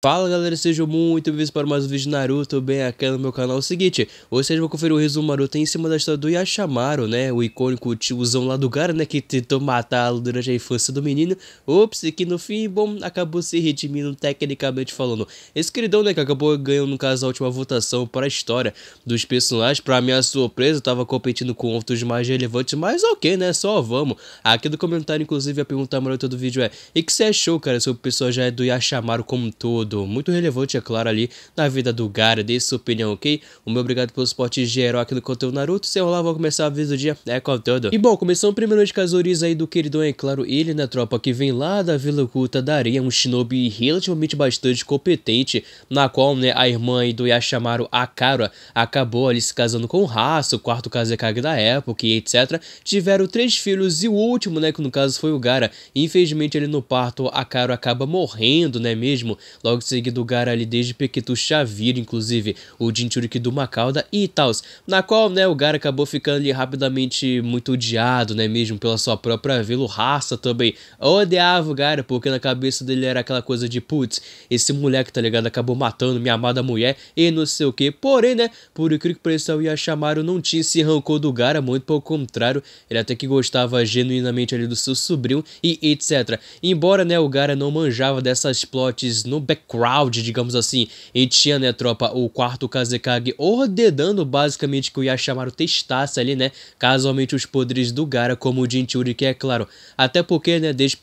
Fala galera, sejam muito bem-vindos para mais um vídeo de Naruto bem aqui no meu canal. É o seguinte, hoje a gente vai conferir o resumo Naruto em cima da história do Yashamaru, né? O icônico tiozão lá do Gara, né? Que tentou matá-lo durante a infância do menino. Ops, que no fim, bom, acabou se redimindo tecnicamente falando. Esse queridão, né? Que acabou ganhando, no caso, a última votação para a história dos personagens. Para minha surpresa, eu tava competindo com outros mais relevantes, mas ok, né? Só vamos. Aqui no comentário, inclusive, a pergunta maior do vídeo é: E que você achou, cara, sobre o é do Yashamaru como todo? muito relevante, é claro, ali na vida do Gara. Dê sua opinião, ok? O meu obrigado pelo suporte geral aqui no conteúdo Naruto. Se eu lá, vou começar a vida do dia. É com tudo. E bom, o primeiro de Kazoris aí do queridão, é claro, ele na né, tropa que vem lá da Vila Oculta da Areia, um shinobi relativamente bastante competente, na qual, né, a irmã aí do Yashamaru, Akara, acabou ali se casando com o Raço, o quarto Kazekage da época e etc. Tiveram três filhos e o último, né, que no caso foi o Gara. Infelizmente, ele no parto, Akaro acaba morrendo, né mesmo? Logo Bulldog gara ali desde Pequetu Xavier, inclusive, o Jinchuriki do Macauda e tals, na qual, né, o gara acabou ficando ali rapidamente muito odiado, né, mesmo pela sua própria vila, raça também, odiava o gara porque na cabeça dele era aquela coisa de, putz, esse moleque, tá ligado, acabou matando minha amada mulher e não sei o que, porém, né, por incrível que pareça, o Yashamaru não tinha se rancor do Gara, muito pelo contrário, ele até que gostava genuinamente ali do seu sobrinho e etc. Embora, né, o Gara não manjava dessas plots no back crowd, digamos assim, e tinha, né, tropa, o quarto Kazekage ordenando basicamente que o Yashamaru testasse ali, né, casualmente os poderes do Gara, como o Jinchuri, que é claro, até porque, né, desde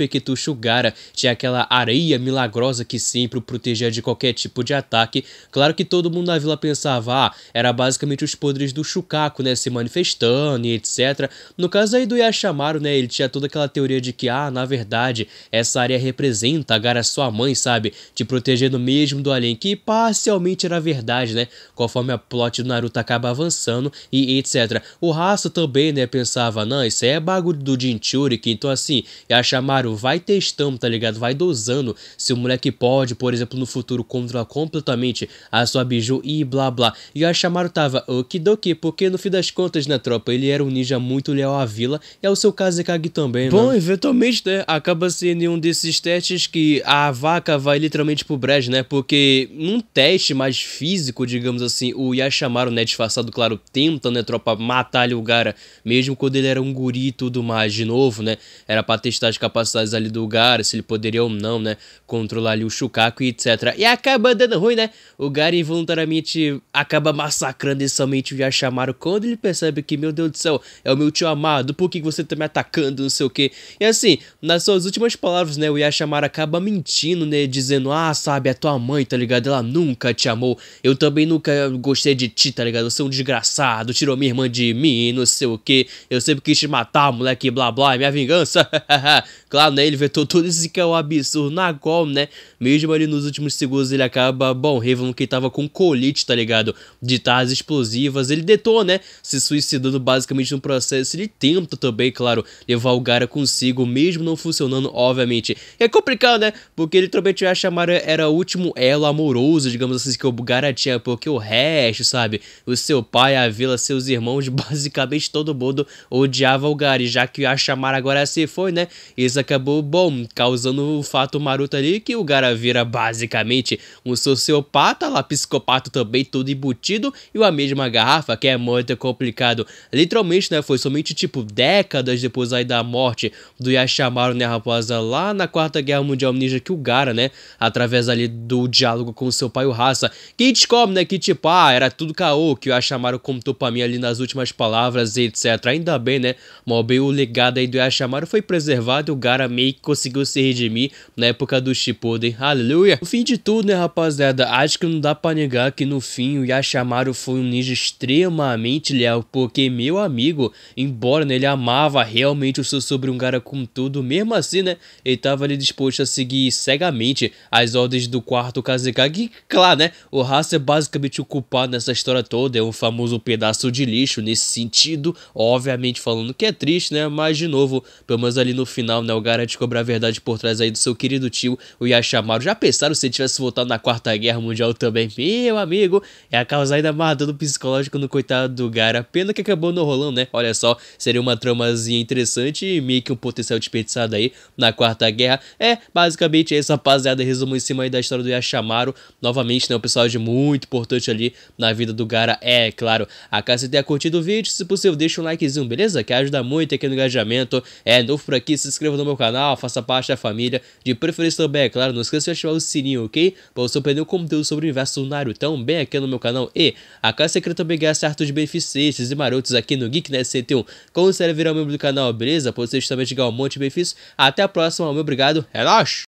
o Gara tinha aquela areia milagrosa que sempre o protegia de qualquer tipo de ataque, claro que todo mundo na vila pensava, ah, era basicamente os poderes do Shukaku, né, se manifestando e etc. No caso aí do Yashamaru, né, ele tinha toda aquela teoria de que, ah, na verdade, essa área representa a Gara sua mãe, sabe, te proteger CG mesmo do além, que parcialmente era verdade, né? Conforme a plot do Naruto acaba avançando e etc. O Raço também, né, pensava, não, isso é bagulho do Jinchuri, que então assim, Yashamaru vai testando, tá ligado? Vai dosando se o moleque pode, por exemplo, no futuro controlar completamente a sua biju e blá blá. E Yashamaru tava okidoki, porque no fim das contas, né, tropa, ele era um ninja muito leal à vila e ao é seu Kazekage também, né? Bom, eventualmente, né, acaba sendo um desses testes que a vaca vai literalmente pro Brad, né? Porque num teste mais físico, digamos assim, o Yashamaru, né, disfarçado, claro, tenta, né, tropa, matar o Gara, mesmo quando ele era um guri e tudo mais, de novo, né? Era pra testar as capacidades ali do Gara, se ele poderia ou não, né, controlar ali o Shukaku e etc. E acaba dando ruim, né? O Gara involuntariamente acaba massacrando inicialmente o Yashamaru quando ele percebe que, meu Deus do céu, é o meu tio amado, por que você tá me atacando, não sei o que. E assim, nas suas últimas palavras, né, o Yashamaru acaba mentindo, né, dizendo, ah, sabe sabe? A é tua mãe, tá ligado? Ela nunca te amou. Eu também nunca gostei de ti, tá ligado? Você é um desgraçado, tirou minha irmã de mim, não sei o que. Eu sempre quis te matar, moleque, blá blá, é minha vingança. claro, né? Ele vetou tudo isso que é um absurdo na gol, né? Mesmo ali nos últimos segundos ele acaba, bom, revelando que tava com colite, tá ligado? De tarras explosivas, ele detou, né? Se suicidando basicamente no processo. Ele tenta também, claro, levar o Gara consigo, mesmo não funcionando, obviamente. É complicado, né? Porque ele também tinha chamar era era o último elo amoroso, digamos assim, que eu tinha, porque o resto, sabe? O seu pai, a vila, seus irmãos, basicamente todo mundo odiava o e já que a Chamara agora se foi, né? Isso acabou, bom, causando o fato maroto ali que o Gara vira basicamente um sociopata, lá psicopata também, tudo embutido, e a mesma garrafa, que é muito complicado. Literalmente, né? Foi somente tipo décadas depois aí da morte do Yashamaru, né, raposa Lá na Quarta Guerra Mundial Ninja que o Gara, né, através da ali do diálogo com seu pai, o Raça, que a gente descobre, né, que tipo, ah, era tudo caô, que o Yashamaru contou pra mim ali nas últimas palavras e etc. Ainda bem, né, mal bem o legado aí do Yashamaru foi preservado e o Gara meio que conseguiu se redimir na época do Shippuden, aleluia. No fim de tudo, né, rapaziada, acho que não dá pra negar que no fim o Yashamaru foi um ninja extremamente leal, porque meu amigo, embora né, ele amava realmente o seu sobre um Gara com tudo, mesmo assim, né, ele tava ali disposto a seguir cegamente as ordens ordens do quarto Kazekage. claro, né? O Haas é basicamente o culpado nessa história toda. É um famoso pedaço de lixo nesse sentido. Obviamente falando que é triste, né? Mas, de novo, pelo menos ali no final, né? O garante cobrar a verdade por trás aí do seu querido tio, o Yashamaru. Já pensaram se ele tivesse voltado na Quarta Guerra Mundial também? Meu amigo, é a causa ainda mais dano psicológico no coitado do Gara. Pena que acabou não rolando, né? Olha só, seria uma tramazinha interessante e meio que um potencial desperdiçado aí na Quarta Guerra. É, basicamente, essa é rapaziada resumo em cima aí da história do Yashamaru. Novamente, né, um personagem muito importante ali na vida do Gara, é claro. A caso você tenha curtido o vídeo, se possível, deixa um likezinho, beleza? Que ajuda muito aqui no engajamento. É novo por aqui, se inscreva no meu canal, faça parte da família. De preferência também, é claro, não esqueça de ativar o sininho, ok? Pra você perder o conteúdo sobre o universo do Naruto, bem então, aqui no meu canal. E a você secreta também ganhar certos benefícios e marotos aqui no Geeknet né, 101. Considere virar membro do canal, beleza? Pra você justamente ganhar um monte de benefícios. Até a próxima, meu obrigado, é nóis!